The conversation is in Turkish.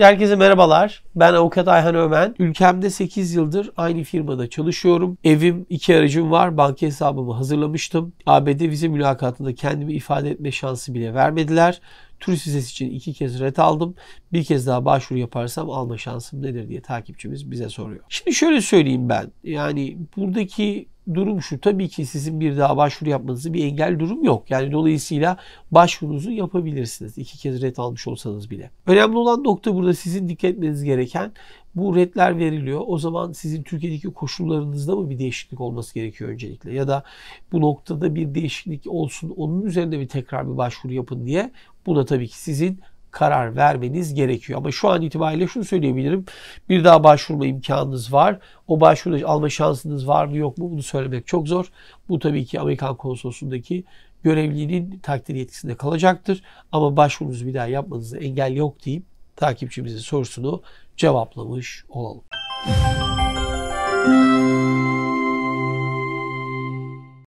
Herkese merhabalar. Ben avukat Ayhan Ömen. Ülkemde 8 yıldır aynı firmada çalışıyorum. Evim, iki aracım var. Banka hesabımı hazırlamıştım. ABD vize mülakatında kendimi ifade etme şansı bile vermediler. Turist vizesi için iki kez ret aldım. Bir kez daha başvuru yaparsam alma şansım nedir diye takipçimiz bize soruyor. Şimdi şöyle söyleyeyim ben. Yani buradaki durum şu. Tabii ki sizin bir daha başvuru yapmanızı bir engel durum yok. Yani dolayısıyla başvurunuzu yapabilirsiniz. iki kez red almış olsanız bile. Önemli olan nokta burada sizin dikkat etmeniz gereken bu redler veriliyor. O zaman sizin Türkiye'deki koşullarınızda mı bir değişiklik olması gerekiyor öncelikle? Ya da bu noktada bir değişiklik olsun onun üzerinde bir tekrar bir başvuru yapın diye. Bu da tabii ki sizin karar vermeniz gerekiyor. Ama şu an itibariyle şunu söyleyebilirim. Bir daha başvurma imkanınız var. O başvuru alma şansınız var mı yok mu bunu söylemek çok zor. Bu tabii ki Amerikan konsolosluğundaki görevlinin takdir yetkisinde kalacaktır. Ama başvurunuzu bir daha yapmanıza engel yok deyip takipçimizin sorusunu cevaplamış olalım.